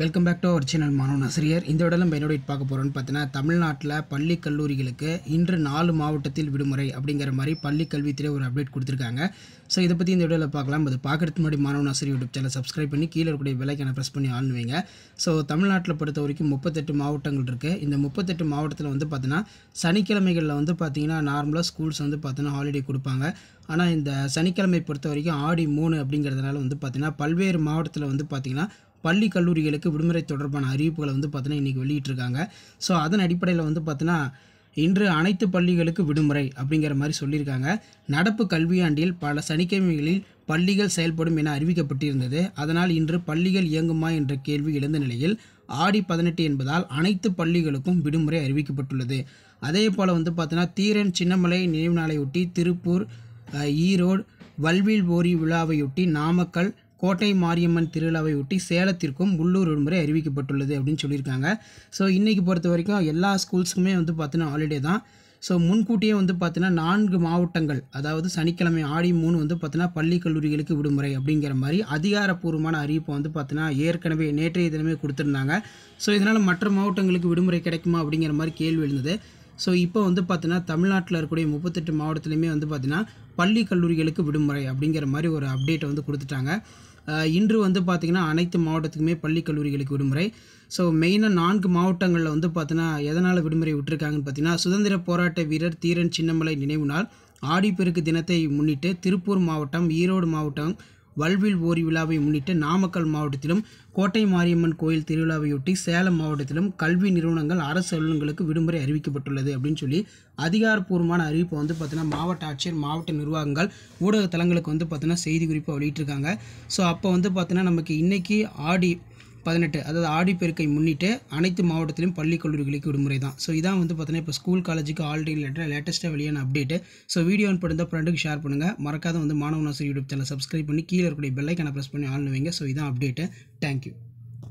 welcome back to our channel Mano ஆசிரியர் இந்த விட நம்ம பார்க்க போகிறோம்னு பார்த்தீங்கன்னா தமிழ்நாட்டில் பள்ளி கல்லூரிகளுக்கு இன்று நாலு மாவட்டத்தில் விடுமுறை அப்படிங்கிற மாதிரி பள்ளி கல்வித்துறை ஒரு அப்டேட் கொடுத்துருக்காங்க ஸோ இதை பற்றி இந்த வீடியோவில் பார்க்கலாம் அது பார்க்குறதுக்கு முன்னாடி மாணவன் நசிரி யூடியூப் சேனல் சப்ஸ்கிரைப் பண்ணி கீழே இருக்கக்கூடிய விலைக்கான ப்ரெஸ் பண்ணி ஆளுவீங்க ஸோ தமிழ்நாட்டில் பொறுத்த வரைக்கும் முப்பத்தெட்டு மாவட்டங்கள் இருக்குது இந்த முப்பத்தெட்டு மாவட்டத்தில் வந்து பார்த்தீங்கன்னா சனிக்கிழமைகளில் வந்து பார்த்திங்கன்னா நார்மலாக ஸ்கூல்ஸ் வந்து பார்த்தீங்கன்னா ஹாலிடே கொடுப்பாங்க ஆனால் இந்த சனிக்கிழமை பொறுத்த வரைக்கும் ஆடி மூணு அப்படிங்கிறதுனால வந்து பார்த்திங்கன்னா பல்வேறு மாவட்டத்தில் வந்து பார்த்திங்கன்னா பள்ளி கல்லூரிகளுக்கு விடுமுறை தொடர்பான அறிவிப்புகளை வந்து பார்த்தீங்கன்னா இன்றைக்கி வெளியிட்டிருக்காங்க ஸோ அதன் அடிப்படையில் வந்து பார்த்தீங்கன்னா இன்று அனைத்து பள்ளிகளுக்கு விடுமுறை அப்படிங்கிற மாதிரி சொல்லியிருக்காங்க நடப்பு கல்வியாண்டில் பல சனிக்கிழமைகளில் பள்ளிகள் செயல்படும் என அறிவிக்கப்பட்டிருந்தது அதனால் இன்று பள்ளிகள் இயங்குமா என்ற கேள்வி எழுந்த நிலையில் ஆடி பதினெட்டு என்பதால் அனைத்து பள்ளிகளுக்கும் விடுமுறை அறிவிக்கப்பட்டுள்ளது அதே போல் வந்து பார்த்தீங்கன்னா தீரன் சின்னமலை நினைவு நாளையொட்டி திருப்பூர் ஈரோடு வல்வில் போரி விழாவையொட்டி நாமக்கல் கோட்டை மாரியம்மன் திருவிழாவையொட்டி சேலத்திற்கும் உள்ளூர் விடுமுறை அறிவிக்கப்பட்டுள்ளது அப்படின்னு சொல்லியிருக்காங்க ஸோ இன்றைக்கி பொறுத்த வரைக்கும் எல்லா ஸ்கூல்ஸுக்குமே வந்து பார்த்தீங்கன்னா ஹாலிடே தான் ஸோ முன்கூட்டியே வந்து பார்த்தீங்கன்னா நான்கு மாவட்டங்கள் அதாவது சனிக்கிழமை ஆடி மூணு வந்து பார்த்தீங்கன்னா பள்ளி கல்லூரிகளுக்கு விடுமுறை அப்படிங்கிற மாதிரி அதிகாரப்பூர்வமான அறிவிப்பை வந்து பார்த்தீங்கன்னா ஏற்கனவே நேற்றைய தினமே கொடுத்துருந்தாங்க ஸோ இதனால் மற்ற மாவட்டங்களுக்கு விடுமுறை கிடைக்குமா அப்படிங்கிற மாதிரி கேள்வி எழுந்தது ஸோ இப்போ வந்து பார்த்தீங்கன்னா தமிழ்நாட்டில் இருக்கக்கூடிய முப்பத்தெட்டு மாவட்டத்துலையுமே வந்து பார்த்தீங்கன்னா பள்ளி கல்லூரிகளுக்கு விடுமுறை அப்படிங்கிற மாதிரி ஒரு அப்டேட்டை வந்து கொடுத்துட்டாங்க இன்று வந்து பார்த்திங்கன்னா அனைத்து மாவட்டத்துக்குமே பள்ளி கல்லூரிகளுக்கு விடுமுறை ஸோ மெயினாக நான்கு மாவட்டங்களில் வந்து பார்த்தீங்கன்னா எதனால் விடுமுறை விட்டுருக்காங்கன்னு பார்த்தீங்கன்னா சுதந்திர போராட்ட வீரர் தீரன் சின்னமலை நினைவு நாள் ஆடிப்பெருக்கு தினத்தை முன்னிட்டு திருப்பூர் மாவட்டம் ஈரோடு மாவட்டம் வல்வில் ஓரி விழாவை முன்னிட்டு நாமக்கல் மாவட்டத்திலும் கோட்டை மாரியம்மன் கோயில் திருவிழாவையொட்டி சேலம் மாவட்டத்திலும் கல்வி நிறுவனங்கள் அரசு அலுவலகங்களுக்கு விடுமுறை அறிவிக்கப்பட்டுள்ளது அப்படின்னு சொல்லி அதிகாரப்பூர்வமான அறிவிப்பை வந்து பார்த்தீங்கன்னா மாவட்ட ஆட்சியர் மாவட்ட நிர்வாகங்கள் ஊடக தளங்களுக்கு வந்து பார்த்தீங்கன்னா செய்தி குறிப்பாக வெளியிட்டிருக்காங்க ஸோ அப்போ வந்து பார்த்தீங்கன்னா நமக்கு இன்றைக்கி ஆடி பதினெட்டு அதாவது ஆடிப்பெருக்கை முன்னிட்டு அனைத்து மாவட்டத்திலும் பள்ளி கல்லூரிகளுக்கு விடுமுறை தான் ஸோ இதான் வந்து பார்த்தீங்கன்னா இப்போ ஸ்கூல் காலேஜுக்கு ஆல்ரெடி ரிலேட்டட் லேட்டஸ்ட்டாக வெளியான அப்டேட்டு ஸோ வீடியோ அனுப்பிட்டு ஃப்ரெண்டுக்கு ஷேர் பண்ணுங்கள் மறக்காத வந்து மாணவன் யூடியூப் சேனல் சப்ஸ்கிரைப் பண்ணி கீழே இருக்கக்கூடிய பெல்லைக்கான ப்ரெஸ் பண்ணி ஆள்னு வைங்க ஸோ இதான் அப்டேட்டு தேங்க்யூ